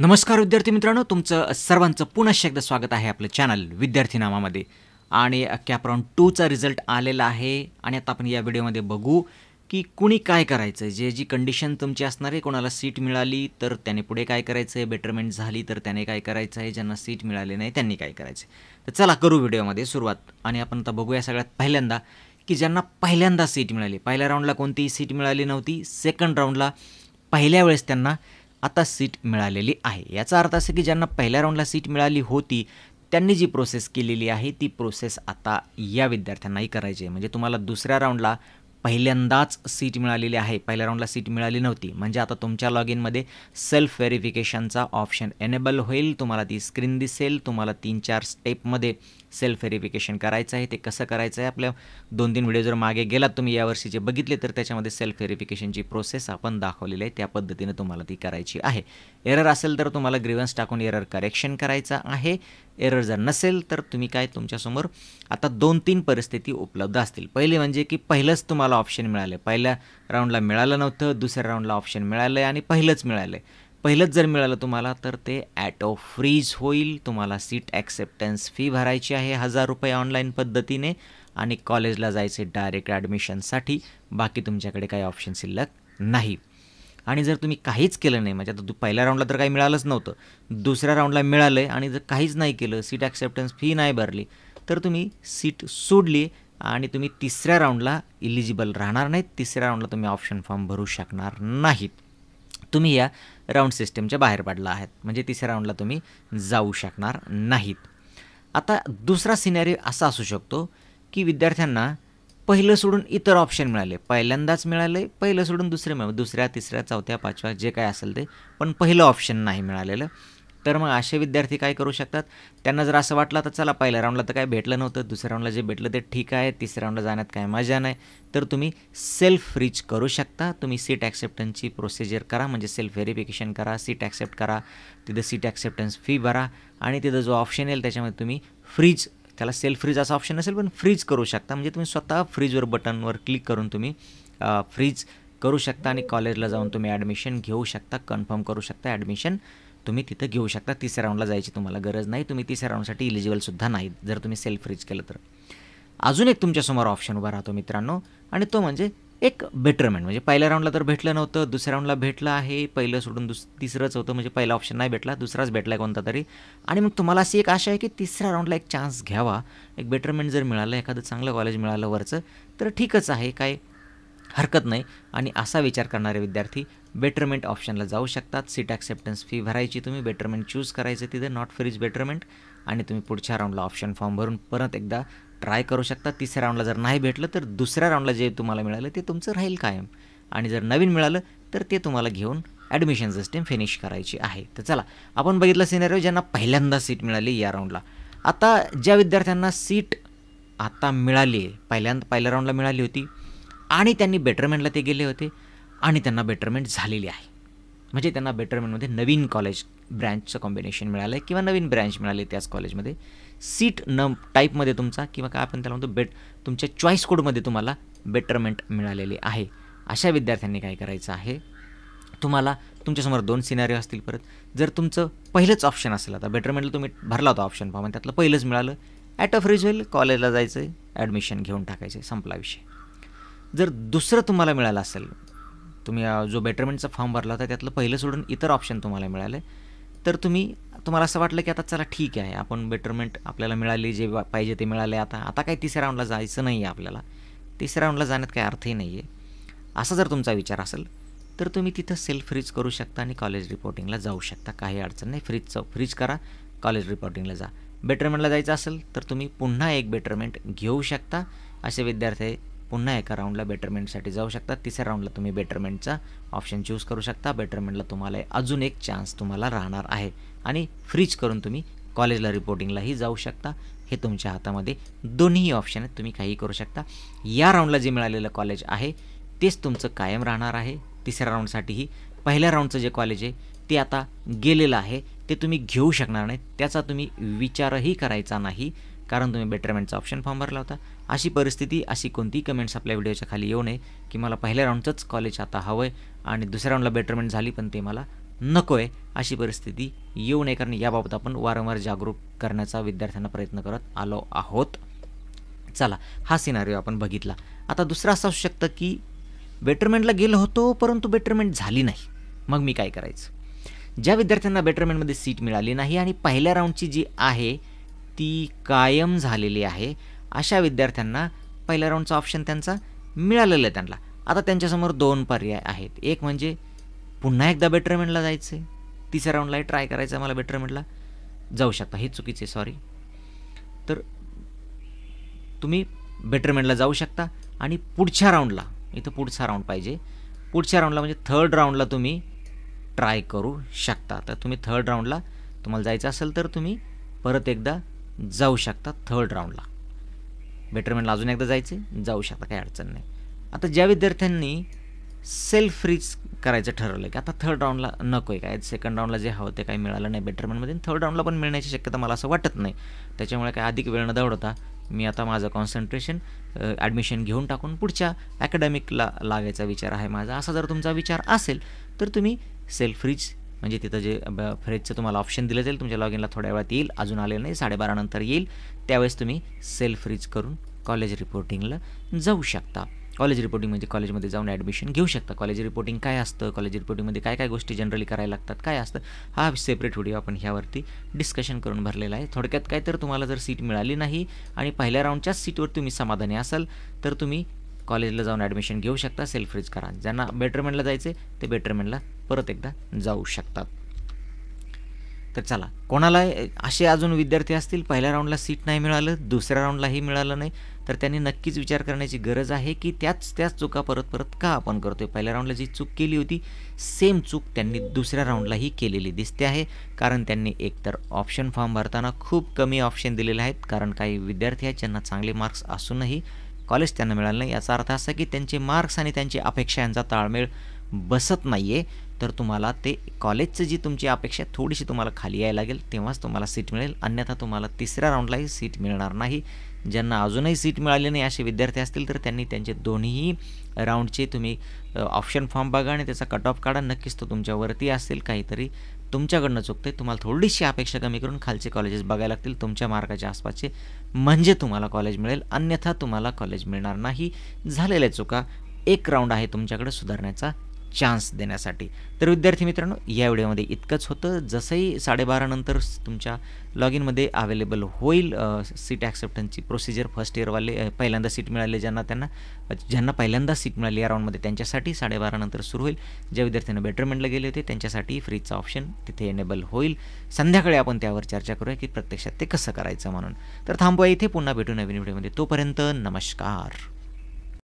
नमस्कार विद्यार्थी मित्रांनो तुमचं सर्वांचं पुन्हा एकदा स्वागत आहे आपलं चॅनल विद्यार्थी नामामध्ये आणि राऊंड टूचा रिझल्ट आलेला आहे आणि आता आपण या व्हिडिओमध्ये बघू की कुणी काय करायचं आहे जे जी कंडिशन तुमची असणार आहे कोणाला सीट मिळाली तर त्याने पुढे काय करायचं आहे बेटरमेंट झाली तर त्याने काय करायचं आहे ज्यांना सीट मिळाली नाही त्यांनी काय करायचं तर चला करू व्हिडिओमध्ये सुरुवात आणि आपण आता बघूया सगळ्यात पहिल्यांदा की ज्यांना पहिल्यांदा सीट मिळाली पहिल्या राऊंडला कोणतीही सीट मिळाली नव्हती सेकंड राऊंडला पहिल्या वेळेस त्यांना आता सीट मिळालेली आहे याचा अर्थ असं की ज्यांना पहिल्या राऊंडला सीट मिळाली होती त्यांनी जी प्रोसेस केलेली आहे ती प्रोसेस आता या विद्यार्थ्यांनाही करायची आहे म्हणजे तुम्हाला दुसऱ्या राऊंडला पहिल्यांदाच सीट मिळालेली आहे पहिल्या राऊंडला सीट मिळाली नव्हती म्हणजे आता तुमच्या लॉग इनमध्ये सेल्फ व्हेरिफिकेशनचा ऑप्शन एनेबल होईल तुम्हाला ती स्क्रीन दिसेल तुम्हाला तीन चार स्टेपमध्ये सेल्फ व्हेरिफिकेशन करायचं आहे ते कसं करायचं आहे आपल्या दोन तीन व्हिडिओ जर मागे गेलात तुम्ही यावर्षी जे बघितले तर त्याच्यामध्ये सेल्फ व्हेरिफिकेशनची प्रोसेस आपण दाखवलेली आहे त्या पद्धतीने तुम्हाला ती करायची आहे एरर असेल तर तुम्हाला ग्रीवन्स टाकून एरर करेक्शन करायचा आहे एरर जर नसेल तर तुम्ही काय तुमच्यासमोर आता दोन तीन परिस्थिती उपलब्ध असतील पहिले म्हणजे की पहिलंच तुम्हाला ऑप्शन मिळालं पहिल्या राऊंडला मिळालं नव्हतं दुसऱ्या राऊंडला ऑप्शन मिळालं आहे आणि पहिलंच मिळालं आहे पहिलंच जर मिळालं तुम्हाला तर ते ॲट ऑफ फ्रीज होईल तुम्हाला सीट ॲक्सेप्टन्स फी भरायची आहे हजार रुपये ऑनलाईन पद्धतीने आणि कॉलेजला जायचे डायरेक्ट ॲडमिशनसाठी बाकी तुमच्याकडे काही ऑप्शन शिल्लक नाही आणि जर तुम्ही काहीच केलं नाही म्हणजे आता तू पहिल्या राऊंडला तर काही मिळालंच नव्हतं दुसऱ्या राऊंडला मिळालं आहे आणि जर काहीच नाही केलं सीट ॲक्सेप्टन्स फी नाही भरली तर तुम्ही सीट सोडली आणि तुम्ही तिसऱ्या राऊंडला इलिजिबल राहणार नाहीत तिसऱ्या राऊंडला तुम्ही ऑप्शन फॉर्म भरू शकणार नाहीत तुम्ही या राऊंड सिस्टीमच्या बाहेर पडला आहात म्हणजे तिसऱ्या राऊंडला तुम्ही जाऊ शकणार नाहीत आता दुसरा सिनेरी असा असू शकतो की विद्यार्थ्यांना पहिलं सोडून इतर ऑप्शन मिळाले पहिल्यांदाच मिळाले पहिलं सोडून दुसरे मिळाले दुसऱ्या तिसऱ्या चौथ्या पाचव्या जे काय असेल ते पण पहिलं ऑप्शन नाही मिळालेलं तर मग असे विद्यार्थी काय करू शकतात त्यांना जर असं वाटलं तर चला पहिल्या राऊंडला तर काय भेटलं नव्हतं दुसऱ्या राऊंडला जे भेटलं ते ठीक आहे तिसऱ्या राऊंडला जाण्यात काय मजा नाही तर तुम्ही सेल्फ फ्रीज करू शकता तुम्ही सीट ॲक्सेप्टन्सची प्रोसिजर करा म्हणजे सेल्फ व्हेरिफिकेशन करा सीट ॲक्सेप्ट करा तिथं सीट ॲक्सेप्टन्स फी भरा आणि तिथं जो ऑप्शन येईल त्याच्यामध्ये तुम्ही फ्रीज त्याला सेल्फ फ्रीज असा ऑप्शन नसेल पण फ्रीज करू शकता म्हणजे तुम्ही स्वतः फ्रीजवर बटनवर क्लिक करून तुम्ही फ्रीज करू शकता आणि कॉलेजला जाऊन तुम्ही ॲडमिशन घेऊ शकता कन्फर्म करू शकता ॲडमिशन तुम्ही तिथं घेऊ शकता तिसऱ्या राऊंडला जायची तुम्हाला गरज नाही तुम्ही तिसऱ्या राऊंडसाठी इलिजिबलसुद्धा नाही जर तुम्ही सेल्फ रिच केलं तर अजून एक तुमच्यासमोर ऑप्शन उभा राहतो मित्रांनो आणि तो म्हणजे एक बेटरमेंट म्हणजे पहिल्या राऊंडला तर भेटलं नव्हतं दुसऱ्या राऊंडला भेटलं आहे पहिलं सोडून दुस तिसरंच होतं म्हणजे पहिला ऑप्शन नाही भेटला दुसराच भेटला आहे कोणता तरी आणि मग तुम्हाला अशी एक आशा आहे की तिसऱ्या राऊंडला एक चान्स घ्यावा एक बेटरमेंट जर मिळालं एखादं चांगलं कॉलेज मिळालं वरचं तर ठीकच आहे काय हरकत नाही आणि असा विचार करणारे विद्यार्थी बेटरमेंट ऑप्शनला जाऊ शकतात सीट ॲक्सेप्टन्स फी भरायची तुम्ही बेटरमेंट चूज करायचं तिथे नॉट फॉर इज बेटरमेंट आणि तुम्ही पुढच्या राऊंडला ऑप्शन फॉर्म भरून परत एकदा ट्राय करू शकता तिसऱ्या राऊंडला जर नाही भेटलं तर दुसऱ्या राऊंडला जे तुम्हाला मिळालं ते तुमचं राहील कायम आणि जर नवीन मिळालं तर ते तुम्हाला घेऊन ॲडमिशन सिस्टीम फिनिश करायची आहे तर चला आपण बघितलं सिनेरिओ ज्यांना पहिल्यांदा सीट मिळाली या राऊंडला आता ज्या विद्यार्थ्यांना सीट आता मिळाली आहे पहिल्यांदा पहिल्या राऊंडला मिळाली होती आणि त्यांनी बेटरमेंटला ते गेले होते आणि त्यांना बेटरमेंट झालेली आहे म्हणजे त्यांना बेटरमेंटमध्ये नवीन कॉलेज ब्रँचचं कॉम्बिनेशन मिळालं आहे किंवा नवीन ब्रँच मिळाले त्याच कॉलेजमध्ये सीट न टाईपमध्ये तुमचा किंवा काय आपण त्याला म्हणतो बेट तुमच्या चॉईस कोडमध्ये तुम्हाला बेटरमेंट मिळालेली आहे अशा विद्यार्थ्यांनी काय करायचं आहे तुम्हाला तुमच्यासमोर दोन सिनारिओ असतील परत जर तुमचं पहिलंच ऑप्शन असेल आता बेटरमेंटला तुम्ही भरला होता ऑप्शन पाहून त्यातलं पहिलंच मिळालं ॲट ऑफ रिज्युअल कॉलेजला जायचं आहे ॲडमिशन घेऊन टाकायचं संपला विषय जर दुसरं तुम्हाला मिळालं असेल तुम्ही जो बेटरमेंटचा फॉर्म भरला होता त्यातलं पहिलं सोडून इतर ऑप्शन तुम्हाला मिळालं तर तुम्ही तुम्हाला असं वाटलं की आता चला ठीक आहे आपण बेटरमेंट आपल्याला मिळाली जे पाहिजे ते मिळाले आता आता काही तिसऱ्या राऊंडला जायचं नाही आहे आपल्याला तिसऱ्या राऊंडला जाण्यात काही अर्थही नाही आहे असा जर तुमचा विचार असेल तर तुम्ही तिथं सेल्फ फ्रीज करू शकता आणि कॉलेज रिपोर्टिंगला जाऊ शकता काही अडचण नाही फ्रीजचं फ्रीज करा कॉलेज रिपोर्टिंगला जा बेटरमेंटला जायचं असेल तर तुम्ही पुन्हा एक बेटरमेंट घेऊ शकता असे विद्यार्थी पुन्हा एका राऊंडला बेटरमेंटसाठी जाऊ शकता तिसऱ्या राऊंडला तुम्ही बेटरमेंटचा ऑप्शन चूज करू शकता बेटरमेंटला तुम्हाला अजून एक चान्स तुम्हाला राहणार आहे आणि फ्रीज करून तुम्ही कॉलेजला रिपोर्टिंगलाही जाऊ शकता हे तुमच्या हातामध्ये दोन्ही ऑप्शन आहेत तुम्ही काहीही करू शकता या राऊंडला जे मिळालेलं कॉलेज आहे तेच तुमचं कायम राहणार आहे तिसऱ्या राऊंडसाठीही पहिल्या राऊंडचं जे कॉलेज आहे ते आता गेलेलं आहे ते तुम्ही घेऊ शकणार नाही त्याचा तुम्ही विचारही करायचा नाही कारण तुम्ही बेटरमेंटचा ऑप्शन फॉर्म भरला होता अशी परिस्थिती अशी कोणतीही कमेंट्स आपल्या व्हिडिओच्या खाली येऊ नये की मला पहिल्या राऊंडचंच कॉलेज आता हवं आहे आणि दुसऱ्या राऊंडला बेटरमेंट झाली पण ते मला नको आहे अशी परिस्थिती येऊ नये कारण याबाबत आपण वारंवार जागरूक करण्याचा विद्यार्थ्यांना प्रयत्न करत आलो आहोत चला हा सिनारिओ आपण बघितला आता दुसरा असं असू शकतं की बेटरमेंटला गेलो होतो परंतु बेटरमेंट झाली नाही मग मी काय करायचं ज्या विद्यार्थ्यांना बेटरमेंटमध्ये सीट मिळाली नाही आणि पहिल्या राऊंडची जी आहे ती कायम झालेली आहे अशा विद्यार्थ्यांना पहिल्या राऊंडचा ऑप्शन त्यांचा मिळालेला आहे त्यांना आता त्यांच्यासमोर दोन पर्याय आहेत एक म्हणजे पुन्हा एकदा बेटरमेंटला जायचं आहे तिसऱ्या राऊंडलाही ट्राय करायचं मला बेटरमेंटला जाऊ शकता हे चुकीचे सॉरी तर तुम्ही बेटरमेंटला जाऊ शकता आणि पुढच्या राऊंडला इथं पुढचा राऊंड पाहिजे पुढच्या राऊंडला म्हणजे थर्ड राऊंडला तुम्ही ट्राय करू शकता तर तुम्ही थर्ड राऊंडला तुम्हाला जायचं असेल तर तुम्ही परत एकदा जाऊ शकता थर्ड राऊंडला बेटरमेंटला अजून एकदा जायचं जाऊ शकता काही अडचण नाही आता ज्या विद्यार्थ्यांनी सेल्फ रिच करायचं ठरवलं की आता थर्ड राऊंडला नको आहे काय सेकंड राऊंडला जे हवं ते काही मिळालं नाही बेटरमेंटमध्ये थर्ड राऊंडला पण मिळण्याची शक्यता मला असं वाटत नाही त्याच्यामुळे काय अधिक वेळ न दौडता मी आता माझं कॉन्सन्ट्रेशन ॲडमिशन घेऊन टाकून पुढच्या अकॅडमिकला लागायचा विचार आहे माझा असा जर तुमचा विचार असेल तर तुम्ही सेल्फ रिच म्हणजे तिथं जे फ्रेजचं तुम्हाला ऑप्शन दिलं जाईल तुमच्या लॉग इनला थोड्या वेळात येईल अजून आलेलं नाही साडेबारानंतर येईल त्यावेळेस तुम्ही सेल्फ फ्रीज करून कॉलेज रिपोर्टिंगला जाऊ शकता कॉलेज रिपोर्टिंग म्हणजे कॉलेजमध्ये जाऊन ॲडमिशन घेऊ शकता कॉलेज रिपोर्टिंग काय असतं कॉलेज रिपोर्टिंगमध्ये काय काय गोष्टी जनरली करायला लागतात काय असतं हा सेपरेट व्हिडिओ आपण ह्यावरती डिस्कशन करून भरलेला आहे थोडक्यात काय तर तुम्हाला जर सीट मिळाली नाही आणि पहिल्या राऊंडच्याच सीटवर तुम्ही समाधानी असाल तर तुम्ही कॉलेजला जाऊन ॲडमिशन घेऊ शकता सेल्फ फ्रीज करा ज्यांना बेटरमेंटला जायचे ते बेटरमेंटला परत एकदा जाऊ शकतात तर चला कोणाला असे अजून विद्यार्थी असतील पहिल्या राऊंडला सीट नाही मिळालं दुसऱ्या राऊंडलाही मिळालं नाही तर त्यांनी नक्कीच विचार करण्याची गरज आहे की त्याच त्याच चुका परत परत का आपण करतोय पहिल्या राऊंडला जी चूक केली होती सेम चूक त्यांनी दुसऱ्या राऊंडलाही केलेली दिसते आहे कारण त्यांनी एकतर ऑप्शन फॉर्म भरताना खूप कमी ऑप्शन दिलेले आहेत कारण काही विद्यार्थी आहेत ज्यांना चांगले मार्क्स असूनही कॉलेज त्यांना मिळालं नाही याचा अर्थ असा की त्यांचे मार्क्स आणि त्यांची अपेक्षा यांचा ताळमेळ बसत नाही आहे तर तुम्हाला ते कॉलेजचं जी तुमची अपेक्षा थोडीशी तुम्हाला खाली यायला लागेल तेव्हाच तुम्हाला सीट मिळेल अन्यथा तुम्हाला तिसऱ्या राऊंडलाही सीट मिळणार नाही ज्यांना अजूनही सीट मिळाली नाही असे विद्यार्थी असतील तर त्यांनी त्यांचे दोन्हीही राऊंडचे तुम्ही ऑप्शन फॉर्म बघा आणि त्याचा कट ऑफ काढा नक्कीच तो तुमच्यावरती असेल काहीतरी तुमच्याकडनं चुकते तुम्हाला थोडीशी अपेक्षा कमी करून खालचे कॉलेजेस बघायला लागतील तुमच्या मार्गाच्या आसपासचे म्हणजे तुम्हाला कॉलेज मिळेल अन्यथा तुम्हाला कॉलेज मिळणार नाही झालेल्या चुका एक राऊंड आहे तुमच्याकडे सुधारण्याचा चान्स देण्यासाठी तर विद्यार्थी मित्रांनो या व्हिडिओमध्ये इतकंच होतं जसंही साडेबारानंतर तुमच्या लॉग इनमध्ये अवेलेबल होईल सीट ॲक्सेप्टन्सची प्रोसिजर फर्स्ट इयरवाले पहिल्यांदा सीट मिळाले ज्यांना त्यांना ज्यांना पहिल्यांदा सीट मिळाली या राऊंडमध्ये त्यांच्यासाठी साडेबारानंतर सुरू होईल ज्या विद्यार्थ्यांना बेटरमेंटला गेले होते त्यांच्यासाठी फ्रीचा ऑप्शन तिथे एनेबल होईल संध्याकाळी आपण त्यावर चर्चा करूया की प्रत्यक्षात ते कसं करायचं म्हणून तर थांबूया इथे पुन्हा भेटू नवीन व्हिडिओमध्ये तोपर्यंत नमस्कार